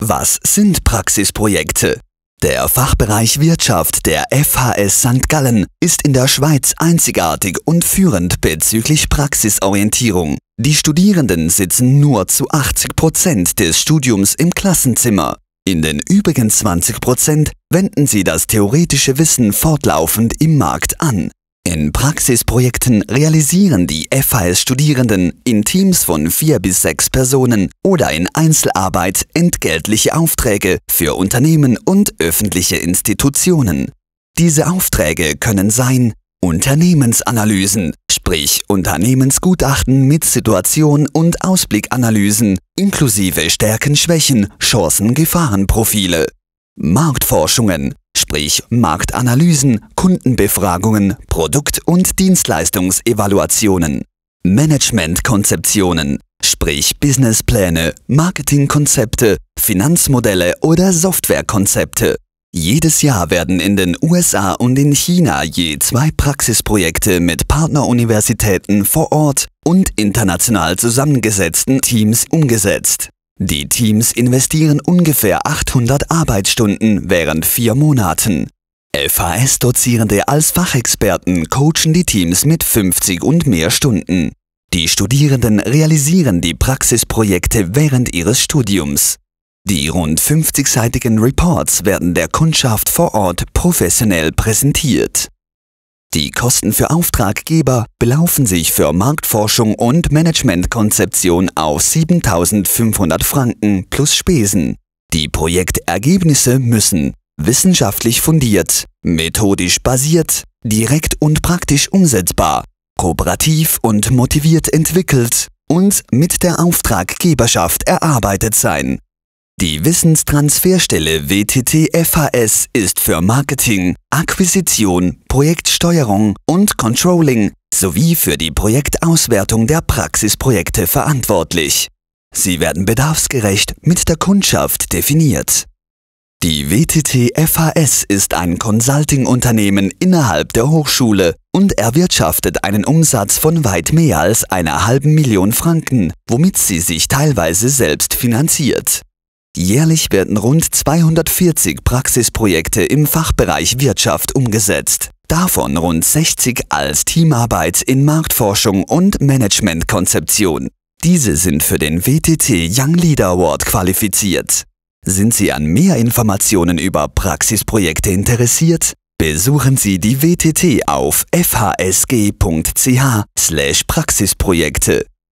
Was sind Praxisprojekte? Der Fachbereich Wirtschaft der FHS St. Gallen ist in der Schweiz einzigartig und führend bezüglich Praxisorientierung. Die Studierenden sitzen nur zu 80 Prozent des Studiums im Klassenzimmer. In den übrigen 20 Prozent wenden sie das theoretische Wissen fortlaufend im Markt an. In Praxisprojekten realisieren die FHS-Studierenden in Teams von vier bis sechs Personen oder in Einzelarbeit entgeltliche Aufträge für Unternehmen und öffentliche Institutionen. Diese Aufträge können sein Unternehmensanalysen, sprich Unternehmensgutachten mit Situation- und Ausblickanalysen inklusive Stärken-Schwächen, Chancen-Gefahrenprofile, Marktforschungen, sprich Marktanalysen, Kundenbefragungen, Produkt- und Dienstleistungsevaluationen, Managementkonzeptionen, sprich Businesspläne, Marketingkonzepte, Finanzmodelle oder Softwarekonzepte. Jedes Jahr werden in den USA und in China je zwei Praxisprojekte mit Partneruniversitäten vor Ort und international zusammengesetzten Teams umgesetzt. Die Teams investieren ungefähr 800 Arbeitsstunden während vier Monaten. FHS-Dozierende als Fachexperten coachen die Teams mit 50 und mehr Stunden. Die Studierenden realisieren die Praxisprojekte während ihres Studiums. Die rund 50-seitigen Reports werden der Kundschaft vor Ort professionell präsentiert. Die Kosten für Auftraggeber belaufen sich für Marktforschung und Managementkonzeption auf 7.500 Franken plus Spesen. Die Projektergebnisse müssen wissenschaftlich fundiert, methodisch basiert, direkt und praktisch umsetzbar, kooperativ und motiviert entwickelt und mit der Auftraggeberschaft erarbeitet sein. Die Wissenstransferstelle WTT FHS ist für Marketing, Akquisition, Projektsteuerung und Controlling sowie für die Projektauswertung der Praxisprojekte verantwortlich. Sie werden bedarfsgerecht mit der Kundschaft definiert. Die WTT FHS ist ein Consulting-Unternehmen innerhalb der Hochschule und erwirtschaftet einen Umsatz von weit mehr als einer halben Million Franken, womit sie sich teilweise selbst finanziert. Jährlich werden rund 240 Praxisprojekte im Fachbereich Wirtschaft umgesetzt. Davon rund 60 als Teamarbeit in Marktforschung und Managementkonzeption. Diese sind für den WTT Young Leader Award qualifiziert. Sind Sie an mehr Informationen über Praxisprojekte interessiert? Besuchen Sie die WTT auf fhsg.ch/praxisprojekte. slash